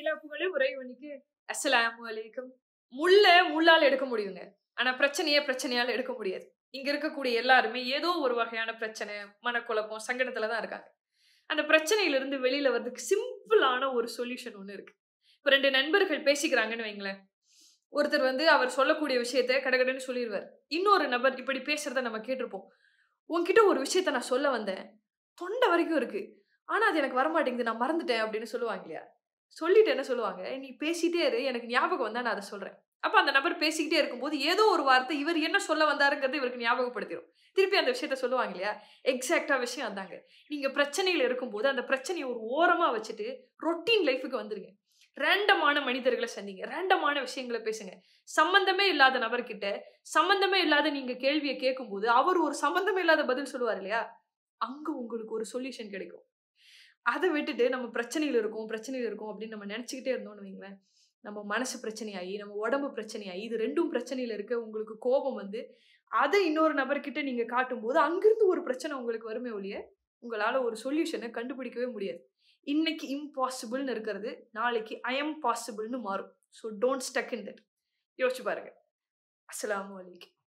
எல்லா புகழும் உறைவனுக்கு அஸ்லாம் வலைக்கும் முள்ள முள்ளால் எடுக்க முடியுங்க ஆனா பிரச்சனையே பிரச்சனையால் எடுக்க முடியாது இங்க இருக்கக்கூடிய எல்லாருமே ஏதோ ஒரு வகையான பிரச்சனை மனக்குழப்பம் சங்கடத்துல தான் இருக்காங்க அந்த பிரச்சனையிலிருந்து வெளியில வர்றதுக்கு சிம்பிளான ஒரு சொல்யூஷன் ஒன்று இருக்கு இப்போ ரெண்டு நண்பர்கள் பேசிக்கிறாங்கன்னு வைங்களேன் ஒருத்தர் வந்து அவர் சொல்லக்கூடிய விஷயத்த கடகடன்னு சொல்லிடுவார் இன்னொரு நபர் இப்படி பேசுறத நம்ம கேட்டிருப்போம் உன்கிட்ட ஒரு விஷயத்த நான் சொல்ல வந்தேன் தொண்டை வரைக்கும் இருக்கு ஆனா அது எனக்கு வரமாட்டேங்குது நான் மறந்துட்டேன் அப்படின்னு சொல்லுவாங்க இல்லையா சொல்லிட்டு என்ன சொல்லுவாங்க நீ பேசிட்டே இரு எனக்கு ஞாபகம் வந்தால் நான் அதை சொல்கிறேன் அப்போ அந்த நபர் பேசிக்கிட்டே இருக்கும்போது ஏதோ ஒரு வார்த்தை இவர் என்ன சொல்ல வந்தாருங்கிறது இவருக்கு ஞாபகப்படுத்திடும் திருப்பி அந்த விஷயத்த சொல்லுவாங்க இல்லையா எக்ஸாக்டா விஷயம் அந்தாங்க நீங்கள் பிரச்சனையில் இருக்கும்போது அந்த பிரச்சனையை ஒரு ஓரமாக வச்சுட்டு ரொட்டீன் லைஃபுக்கு வந்துருங்க ரேண்டமான மனிதர்களை சந்திங்க ரேண்டமான விஷயங்களை பேசுங்க சம்பந்தமே இல்லாத நபர்கிட்ட சம்பந்தமே இல்லாத நீங்க கேள்வியை கேட்கும்போது அவர் ஒரு சம்பந்தமே இல்லாத பதில் சொல்லுவார் இல்லையா அங்க உங்களுக்கு ஒரு சொல்யூஷன் கிடைக்கும் அதை விட்டுட்டு நம்ம பிரச்சனையில் இருக்கும் பிரச்சனையில் இருக்கும் அப்படின்னு நம்ம நினச்சிக்கிட்டே இருந்தோம்னு வைங்களேன் நம்ம மனசு பிரச்சனையாகி நம்ம உடம்பு பிரச்சனையாகி இது ரெண்டும் பிரச்சனையில் இருக்க உங்களுக்கு கோபம் வந்து அதை இன்னொரு நபர்கிட்ட நீங்கள் காட்டும்போது அங்கிருந்து ஒரு பிரச்சனை உங்களுக்கு வருமே ஒழிய உங்களால் ஒரு சொல்யூஷனை கண்டுபிடிக்கவே முடியாது இன்னைக்கு இம்பாசிபிள்னு இருக்கிறது நாளைக்கு ஐஎம் பாசிபிள்னு மாறும் so don't stuck in that யோசிச்சு பாருங்க அஸ்லாம் வலைக்கம்